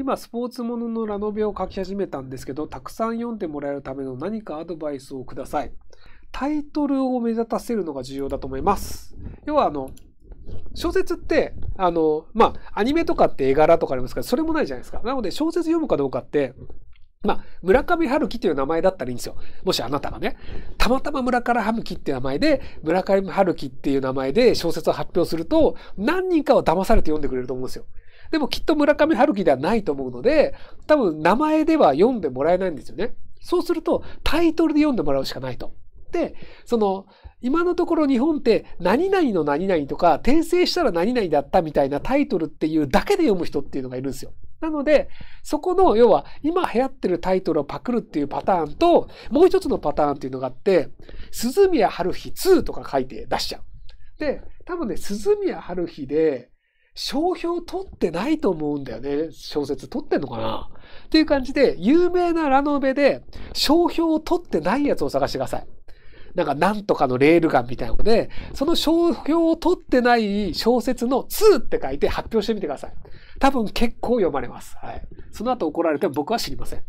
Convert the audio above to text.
今、スポーツもののラノベを書き始めたんですけど、たくさん読んでもらえるための何かアドバイスをください。タイトルを目立たせるのが重要だと思います。要は、あの、小説って、あの、まあ、アニメとかって絵柄とかありますから、それもないじゃないですか。なので、小説読むかどうかって、まあ、村上春樹という名前だったらいいんですよ。もしあなたがね、たまたま村から春樹っていう名前で、村上春樹っていう名前で小説を発表すると、何人かは騙されて読んでくれると思うんですよ。でもきっと村上春樹ではないと思うので、多分名前では読んでもらえないんですよね。そうすると、タイトルで読んでもらうしかないと。、その、今のところ日本って何々の何々とか訂正したら何々だったみたいなタイトルっていうだけで読む人っていうのがいるんですよ。なので、そこの要は今流行ってるタイトルをパクるっていうパターンと、もう一つのパターンっていうのがあって、鈴宮春日2とか書いて出しちゃう。で、多分ね、鈴宮春日で、商標取ってないと思うんだよね。小説取ってんのかなっていう感じで、有名なラノベで商標を取ってないやつを探してください。なんかなんとかのレールガンみたいなので、その商標を取ってない小説の2って書いて発表してみてください。多分結構読まれます。はい。その後怒られても僕は知りません。